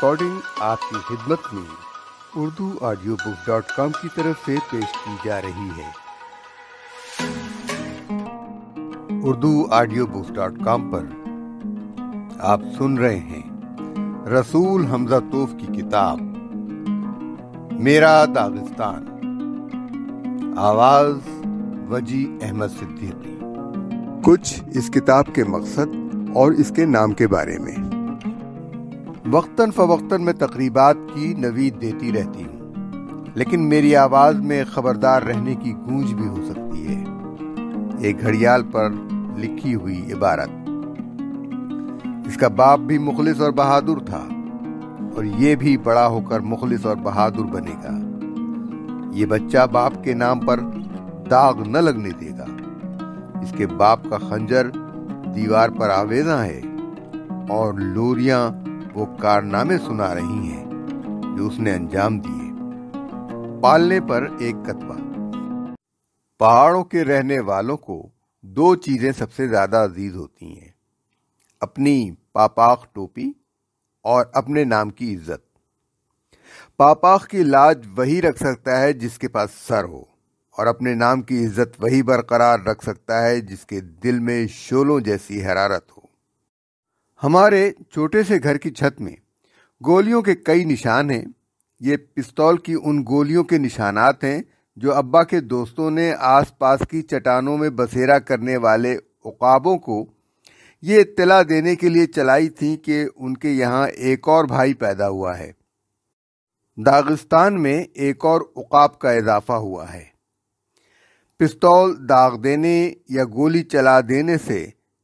Recording आपकी खिदमत में Urdu audio book dot com की तरफ से पेश की जा रही है Urdu audio book dot com पर आप सुन रहे हैं रसूल हमजा तोफ की किताब मेरा दागिस्तान आवाज वजी अहमद सिद्दीकी कुछ इस किताब के मकसद और इसके नाम के बारे में वक्ता फ़वक्ता मैं तकरीबात की नवीद देती रहती हूँ लेकिन मेरी आवाज़ में खबरदार रहने की गूंज भी हो सकती है एक घड़ियाल पर लिखी हुई इबारत इसका बाप भी मुखलिस और बहादुर था और ये भी बड़ा होकर मुखलिस और बहादुर बनेगा ये बच्चा बाप के नाम पर दाग न लगने देगा इसके बाप का खंजर दीवार पर आवेदा है और लोरियां वो कारनामे सुना रही हैं जो उसने अंजाम दिए पालने पर एक कतवा पहाड़ों के रहने वालों को दो चीज़ें सबसे ज़्यादा अजीज होती हैं अपनी पापाख टोपी और अपने नाम की इज्जत पापाख की लाज वही रख सकता है जिसके पास सर हो और अपने नाम की इज्जत वही बरकरार रख सकता है जिसके दिल में शोलों जैसी हरारत हो हमारे छोटे से घर की छत में गोलियों के कई निशान हैं ये पिस्तौल की उन गोलियों के निशानात हैं जो अब्बा के दोस्तों ने आसपास की चट्टानों में बसेरा करने वाले उकाबों को ये इतला देने के लिए चलाई थी कि उनके यहाँ एक और भाई पैदा हुआ है दागिस्तान में एक और उकाब का इजाफा हुआ है पिस्तौल दाग देने या गोली चला देने से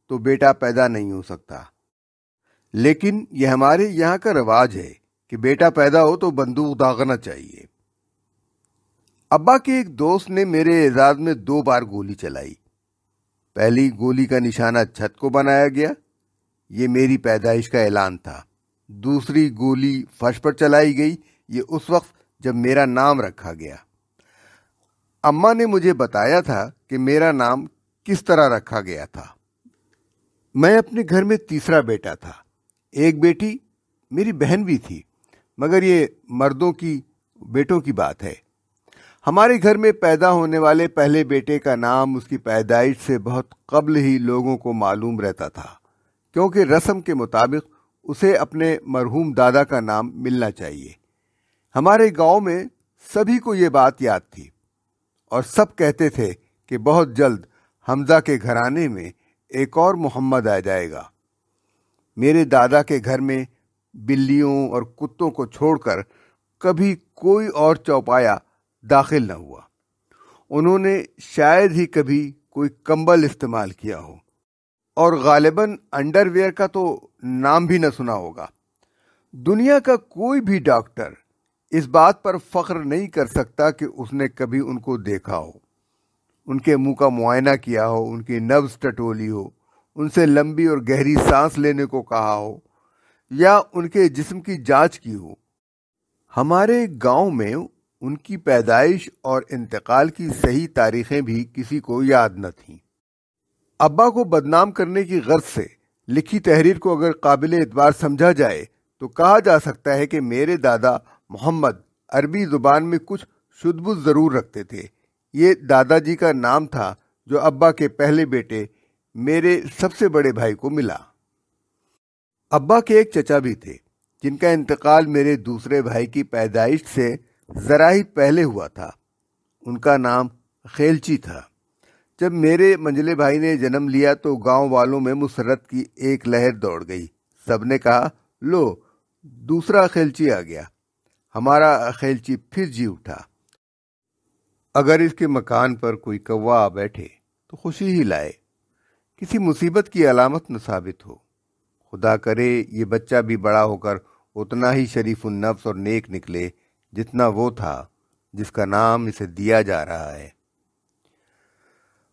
तो बेटा पैदा नहीं हो सकता लेकिन यह हमारे यहाँ का रिवाज है कि बेटा पैदा हो तो बंदूक दागना चाहिए अब्बा के एक दोस्त ने मेरे एजाज में दो बार गोली चलाई पहली गोली का निशाना छत को बनाया गया ये मेरी पैदाइश का ऐलान था दूसरी गोली फर्श पर चलाई गई ये उस वक्त जब मेरा नाम रखा गया अम्मा ने मुझे बताया था कि मेरा नाम किस तरह रखा गया था मैं अपने घर में तीसरा बेटा था एक बेटी मेरी बहन भी थी मगर ये मर्दों की बेटों की बात है हमारे घर में पैदा होने वाले पहले बेटे का नाम उसकी पैदाइश से बहुत कबल ही लोगों को मालूम रहता था क्योंकि रस्म के मुताबिक उसे अपने मरहूम दादा का नाम मिलना चाहिए हमारे गांव में सभी को ये बात याद थी और सब कहते थे कि बहुत जल्द हमजा के घराने में एक और मोहम्मद आ जाएगा मेरे दादा के घर में बिल्लियों और कुत्तों को छोड़कर कभी कोई और चौपाया दाखिल न हुआ उन्होंने शायद ही कभी कोई कंबल इस्तेमाल किया हो और गालिबा अंडरवेयर का तो नाम भी न सुना होगा दुनिया का कोई भी डॉक्टर इस बात पर फख्र नहीं कर सकता कि उसने कभी उनको देखा हो उनके मुंह का मुआयना किया हो उनकी नब्ज टटोली हो उनसे लंबी और गहरी सांस लेने को कहा हो या उनके जिस्म की जांच की हो हमारे गांव में उनकी पैदाइश और इंतकाल की सही तारीखें भी किसी को याद न थीं अब्बा को बदनाम करने की गर्ज से लिखी तहरीर को अगर काबिल एतबार समझा जाए तो कहा जा सकता है कि मेरे दादा मोहम्मद अरबी ज़ुबान में कुछ शुदबुद ज़रूर रखते थे ये दादाजी का नाम था जो अब्बा के पहले बेटे मेरे सबसे बड़े भाई को मिला अब्बा के एक चचा भी थे जिनका इंतकाल मेरे दूसरे भाई की पैदाइश से ज़रा ही पहले हुआ था उनका नाम खेलची था जब मेरे मंजले भाई ने जन्म लिया तो गांव वालों में मुसरत की एक लहर दौड़ गई सबने कहा लो दूसरा खेलची आ गया हमारा खेलची फिर जी उठा अगर इसके मकान पर कोई कौवा बैठे तो खुशी ही लाए किसी मुसीबत की अलामत न साबित हो खुदा करे ये बच्चा भी बड़ा होकर उतना ही शरीफ नफ्स और नेक निकले जितना वो था जिसका नाम इसे दिया जा रहा है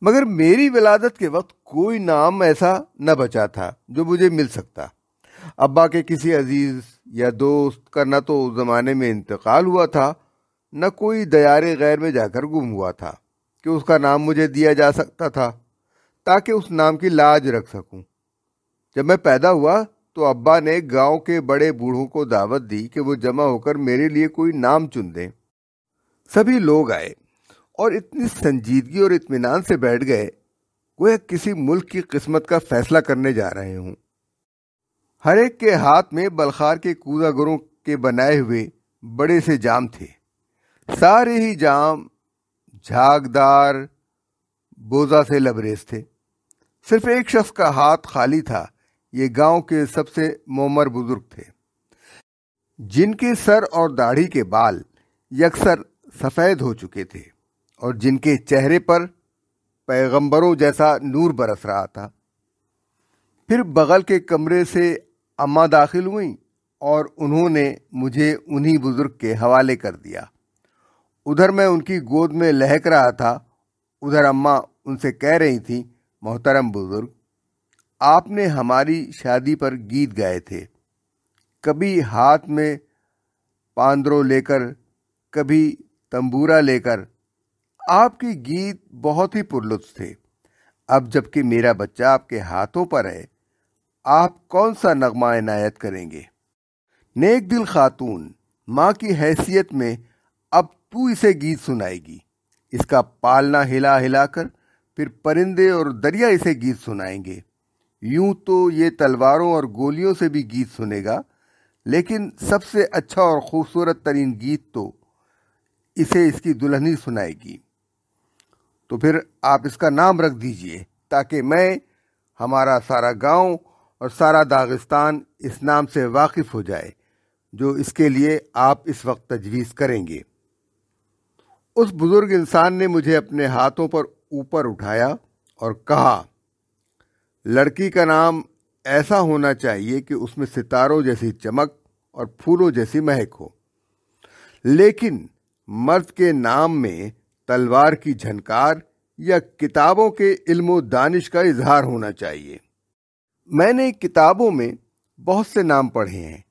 मगर मेरी विलादत के वक्त कोई नाम ऐसा न बचा था जो मुझे मिल सकता अब्बा के किसी अजीज़ या दोस्त का न तो उस ज़माने में इंतकाल हुआ था न कोई दयारे गैर में जाकर गुम हुआ था कि उसका नाम मुझे दिया जा सकता था ताकि उस नाम की लाज रख सकूं। जब मैं पैदा हुआ तो अब्बा ने गांव के बड़े बूढ़ों को दावत दी कि वो जमा होकर मेरे लिए कोई नाम चुन दें सभी लोग आए और इतनी संजीदगी और इत्मीनान से बैठ गए एक किसी मुल्क की किस्मत का फैसला करने जा रहे हूँ हर एक के हाथ में बलखार के कूदागरों के बनाए हुए बड़े से जाम थे सारे ही जाम झागदार बोजा से लबरेज थे सिर्फ एक शख्स का हाथ खाली था ये गांव के सबसे मोमर बुजुर्ग थे जिनके सर और दाढ़ी के बाल यकसर सफ़ेद हो चुके थे और जिनके चेहरे पर पैगंबरों जैसा नूर बरस रहा था फिर बगल के कमरे से अम्मा दाखिल हुई और उन्होंने मुझे उन्हीं बुज़ुर्ग के हवाले कर दिया उधर मैं उनकी गोद में लहक रहा था उधर अम्मा उनसे कह रही थी मोहतरम बुज़ुर्ग आपने हमारी शादी पर गीत गाए थे कभी हाथ में पांद्रो लेकर कभी तंबूरा लेकर आपके गीत बहुत ही पुरलुत्फ थे अब जबकि मेरा बच्चा आपके हाथों पर है आप कौन सा नगमा इनायत करेंगे नेक दिल खातून माँ की हैसियत में अब तू इसे गीत सुनाएगी इसका पालना हिला हिलाकर फिर परिंदे और दरिया इसे गीत सुनाएंगे यूं तो ये तलवारों और गोलियों से भी गीत सुनेगा लेकिन सबसे अच्छा और ख़ूबसूरत तरीन गीत तो इसे इसकी दुल्हनी सुनाएगी तो फिर आप इसका नाम रख दीजिए ताकि मैं हमारा सारा गांव और सारा दागिस्तान इस नाम से वाकिफ़ हो जाए जो इसके लिए आप इस वक्त तजवीज़ करेंगे उस बुज़ुर्ग इंसान ने मुझे अपने हाथों पर ऊपर उठाया और कहा लड़की का नाम ऐसा होना चाहिए कि उसमें सितारों जैसी चमक और फूलों जैसी महक हो लेकिन मर्द के नाम में तलवार की झनकार या किताबों के इल्म दानिश का इजहार होना चाहिए मैंने किताबों में बहुत से नाम पढ़े हैं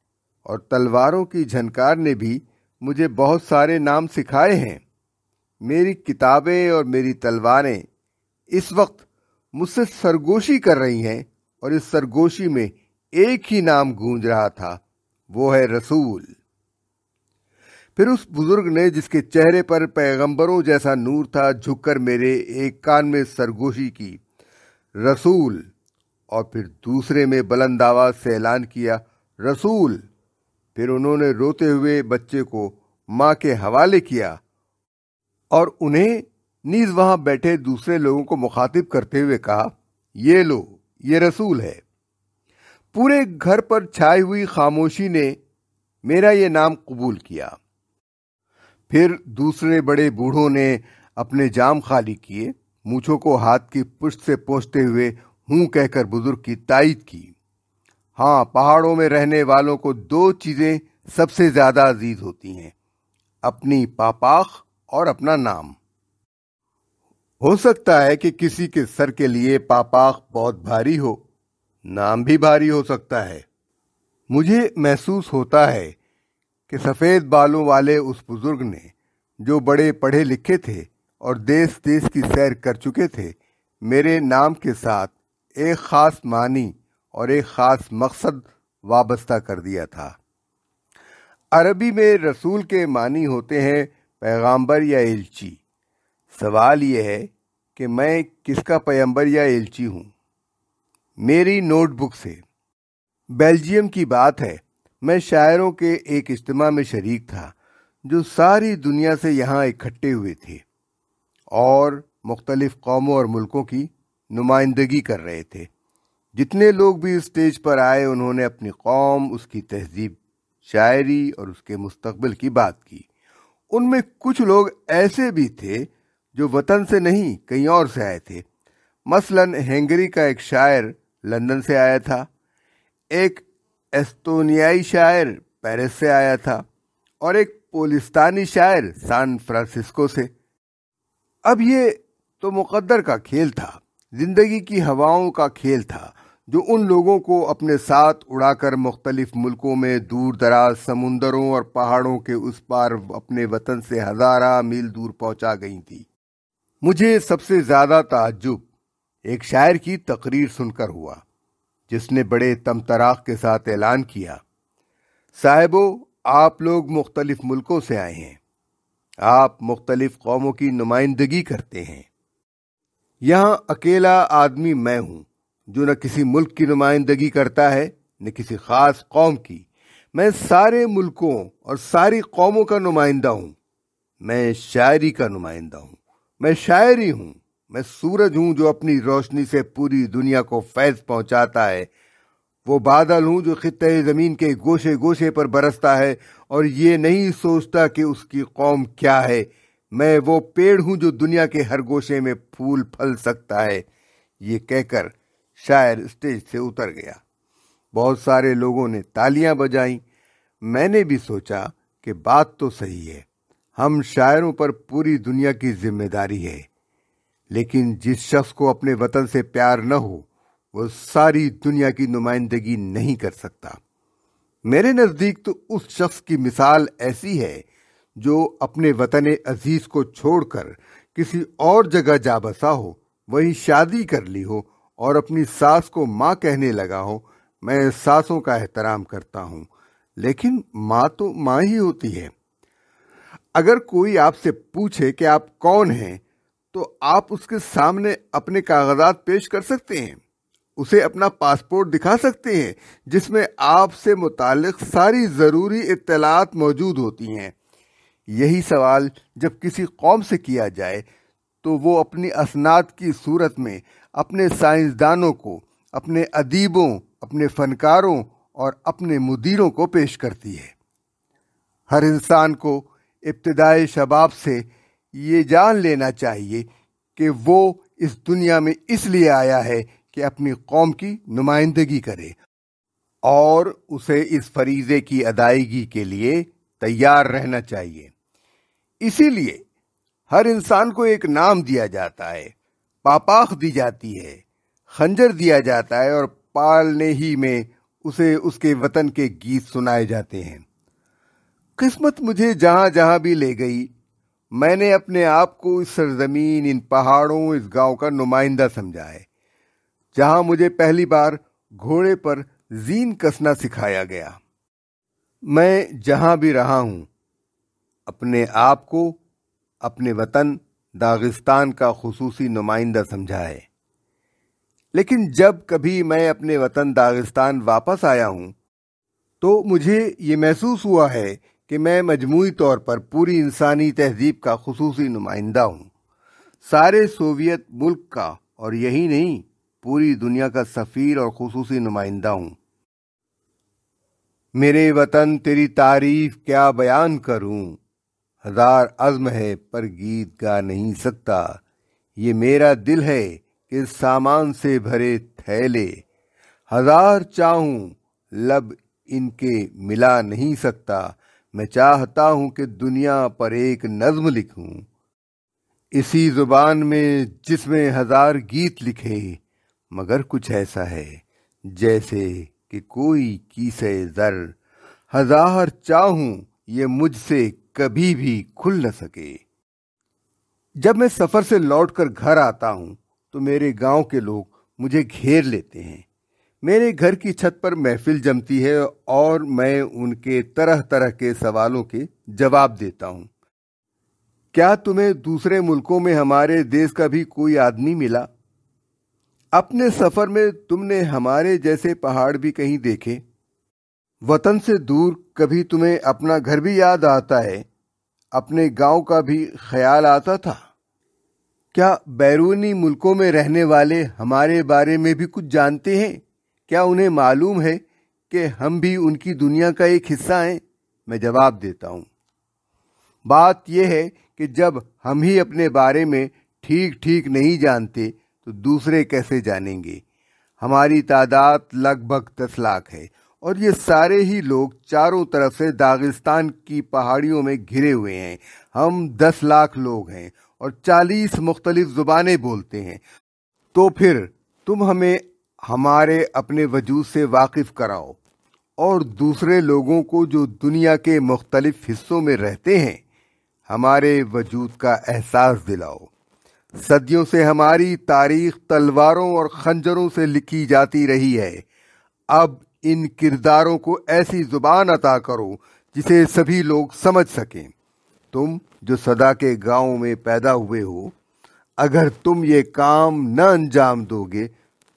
और तलवारों की झनकार ने भी मुझे बहुत सारे नाम सिखाए हैं मेरी किताबें और मेरी तलवारें इस वक्त मुझसे सरगोशी कर रही हैं और इस सरगोशी में एक ही नाम गूंज रहा था वो है रसूल फिर उस बुजुर्ग ने जिसके चेहरे पर पैगंबरों जैसा नूर था झुककर मेरे एक कान में सरगोशी की रसूल और फिर दूसरे में बुलंद आवाज से ऐलान किया रसूल फिर उन्होंने रोते हुए बच्चे को माँ के हवाले किया और उन्हें नीज वहां बैठे दूसरे लोगों को मुखातिब करते हुए कहा ये लो ये रसूल है पूरे घर पर छाई हुई खामोशी ने मेरा ये नाम कबूल किया फिर दूसरे बड़े बूढ़ों ने अपने जाम खाली किए मूछों को हाथ की पुष्ट से पहुँचते हुए हूं कहकर बुजुर्ग की ताइद की हाँ पहाड़ों में रहने वालों को दो चीज़ें सबसे ज़्यादा अजीज होती हैं अपनी पापाख और अपना नाम हो सकता है कि किसी के सर के लिए पापाख बहुत भारी हो नाम भी भारी हो सकता है मुझे महसूस होता है कि सफ़ेद बालों वाले उस बुज़ुर्ग ने जो बड़े पढ़े लिखे थे और देश देश की सैर कर चुके थे मेरे नाम के साथ एक ख़ास मानी और एक ख़ास मकसद वाबस्ता कर दिया था अरबी में रसूल के मानी होते हैं पैगंबर या एलची सवाल यह है कि मैं किसका पैगंबर या एलची हूँ मेरी नोटबुक से बेल्जियम की बात है मैं शायरों के एक इज्तम में शरीक था जो सारी दुनिया से यहाँ इकट्ठे हुए थे और मुख्तलिफ़ कौमों और मुल्कों की नुमाइंदगी कर रहे थे जितने लोग भी स्टेज पर आए उन्होंने अपनी कौम उसकी तहजीब शायरी और उसके मुस्तबिल की बात की उनमें कुछ लोग ऐसे भी थे जो वतन से नहीं कहीं और से आए थे मसलन हेंगरी का एक शायर लंदन से आया था एक एस्तोनियाई शायर पेरिस से आया था और एक पोलिस्तानी शायर सान फ्रांसिस्को से अब ये तो मुकद्दर का खेल था जिंदगी की हवाओं का खेल था जो उन लोगों को अपने साथ उड़ाकर मुख्तलिफ मुल्कों में दूर दराज समुंदरों और पहाड़ों के उस पार अपने वतन से हज़ारा मील दूर पहुंचा गई थी मुझे सबसे ज़्यादा ताज्जुब एक शायर की तकरीर सुनकर हुआ जिसने बड़े तमतराक के साथ ऐलान किया साहेबो आप लोग मुख्तलिफ मुल्कों से आए हैं आप मुख्तलिफ कौमों की नुमाइंदगी करते हैं यहां अकेला आदमी मैं हूं जो न किसी मुल्क की नुमाइंदगी करता है न किसी खास कौम की मैं सारे मुल्कों और सारी कौमों का नुमाइंदा हूं मैं शायरी का नुमाइंदा हूं मैं शायरी हूं मैं सूरज हूं जो अपनी रोशनी से पूरी दुनिया को फैज पहुंचाता है वो बादल हूँ जो खत्े ज़मीन के गोशे गोशे पर बरसता है और ये नहीं सोचता कि उसकी कौम क्या है मैं वो पेड़ हूँ जो दुनिया के हर गोशे में फूल फल सकता है ये कहकर शायर स्टेज से उतर गया बहुत सारे लोगों ने तालियां बजाई मैंने भी सोचा कि बात तो सही है हम शायरों पर पूरी दुनिया की जिम्मेदारी है लेकिन जिस शख्स को अपने वतन से प्यार न हो वो सारी दुनिया की नुमाइंदगी नहीं कर सकता मेरे नज़दीक तो उस शख्स की मिसाल ऐसी है जो अपने वतन अजीज़ को छोड़कर किसी और जगह जा बसा हो वहीं शादी कर ली हो और अपनी सास को माँ कहने लगा हो मैं सासों का एहतराम करता हूँ लेकिन माँ तो माँ ही होती है अगर कोई आपसे पूछे कि आप कौन हैं तो आप उसके सामने अपने कागजात पेश कर सकते हैं उसे अपना पासपोर्ट दिखा सकते हैं जिसमें आपसे मुतक सारी ज़रूरी इतलात मौजूद होती हैं यही सवाल जब किसी कौम से किया जाए तो वो अपनी असनाद की सूरत में अपने साइंसदानों को अपने अदीबों अपने फनकारों और अपने मुदीरों को पेश करती है हर इंसान को इब्तदाई शबाब से ये जान लेना चाहिए कि वो इस दुनिया में इसलिए आया है कि अपनी कौम की नुमाइंदगी करे और उसे इस फरीज़े की अदायगी के लिए तैयार रहना चाहिए इसीलिए हर इंसान को एक नाम दिया जाता है पापाख दी जाती है खंजर दिया जाता है और पालने ही में उसे उसके वतन के गीत सुनाए जाते हैं किस्मत मुझे जहां जहां भी ले गई मैंने अपने आप को इस सरजमीन इन पहाड़ों इस गांव का नुमाइंदा समझा है जहां मुझे पहली बार घोड़े पर जीन कसना सिखाया गया मैं जहां भी रहा हूं अपने आप को अपने वतन दागिस्तान का खसूसी नुमाइंदा समझा है लेकिन जब कभी मैं अपने वतन दागिस्तान वापस आया हूँ तो मुझे ये महसूस हुआ है कि मैं मजमू तौर पर पूरी इंसानी तहजीब का खसूसी नुमाइंदा हूँ सारे सोवियत मुल्क का और यही नहीं पूरी दुनिया का सफ़ीर और खसूसी नुमाइंदा हूँ मेरे वतन तेरी तारीफ क्या बयान करूँ हजार अज़म है पर गीत गा नहीं सकता ये मेरा दिल है कि सामान से भरे थैले हजार चाहू लब इनके मिला नहीं सकता मैं चाहता हूं कि दुनिया पर एक नज्म लिखूं इसी जुबान में जिसमें हजार गीत लिखे मगर कुछ ऐसा है जैसे कि कोई कीसे जर हजार चाहूं ये मुझसे कभी भी खुल न सके जब मैं सफर से लौटकर घर आता हूं तो मेरे गांव के लोग मुझे घेर लेते हैं मेरे घर की छत पर महफिल जमती है और मैं उनके तरह तरह के सवालों के जवाब देता हूं क्या तुम्हें दूसरे मुल्कों में हमारे देश का भी कोई आदमी मिला अपने सफर में तुमने हमारे जैसे पहाड़ भी कहीं देखे वतन से दूर कभी तुम्हें अपना घर भी याद आता है अपने गांव का भी ख्याल आता था क्या बैरूनी मुल्कों में रहने वाले हमारे बारे में भी कुछ जानते हैं क्या उन्हें मालूम है कि हम भी उनकी दुनिया का एक हिस्सा हैं मैं जवाब देता हूँ बात यह है कि जब हम ही अपने बारे में ठीक ठीक नहीं जानते तो दूसरे कैसे जानेंगे हमारी तादाद लगभग दस लाख है और ये सारे ही लोग चारों तरफ से दागिस्तान की पहाड़ियों में घिरे हुए हैं हम दस लाख लोग हैं और चालीस मुख्तलिफ ज़ुबानें बोलते हैं तो फिर तुम हमें हमारे अपने वजूद से वाकिफ़ कराओ और दूसरे लोगों को जो दुनिया के मुख्तलिफ हिस्सों में रहते हैं हमारे वजूद का एहसास दिलाओ सदियों से हमारी तारीख तलवारों और खंजरों से लिखी जाती रही है अब इन किरदारों को ऐसी जुबान अता करो जिसे सभी लोग समझ सकें तुम जो सदा के गांव में पैदा हुए हो अगर तुम ये काम न अंजाम दोगे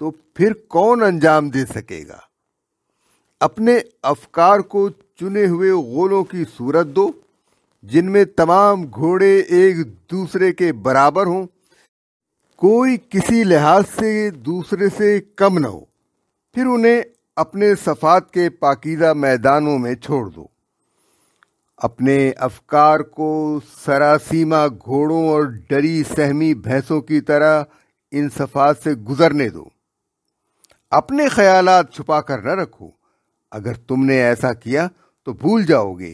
तो फिर कौन अंजाम दे सकेगा अपने अफकार को चुने हुए गोलों की सूरत दो जिनमें तमाम घोड़े एक दूसरे के बराबर हों कोई किसी लिहाज से दूसरे से कम न हो फिर उन्हें अपने सफ़ात के पाकीदा मैदानों में छोड़ दो अपने अफकार को सरासीमा घोड़ों और डरी सहमी भैंसों की तरह इन सफ़ात से गुज़रने दो अपने ख्यालात छुपा कर न रखो अगर तुमने ऐसा किया तो भूल जाओगे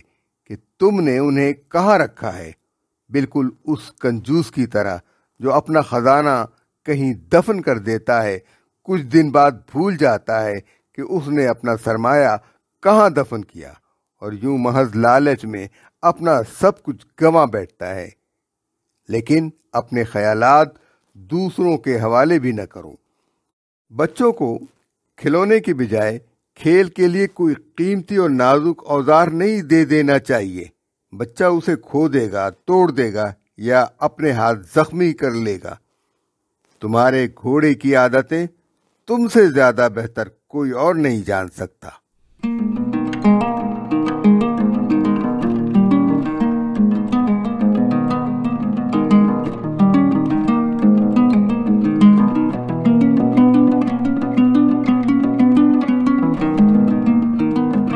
कि तुमने उन्हें कहाँ रखा है बिल्कुल उस कंजूस की तरह जो अपना ख़जाना कहीं दफन कर देता है कुछ दिन बाद भूल जाता है कि उसने अपना सरमाया कहाँ दफन किया और यूं महज लालच में अपना सब कुछ गंवा बैठता है लेकिन अपने ख्यालात दूसरों के हवाले भी न करो बच्चों को खिलौने के बजाय खेल के लिए कोई कीमती और नाजुक औजार नहीं दे देना चाहिए बच्चा उसे खो देगा तोड़ देगा या अपने हाथ जख्मी कर लेगा तुम्हारे घोड़े की आदतें तुमसे ज्यादा बेहतर कोई और नहीं जान सकता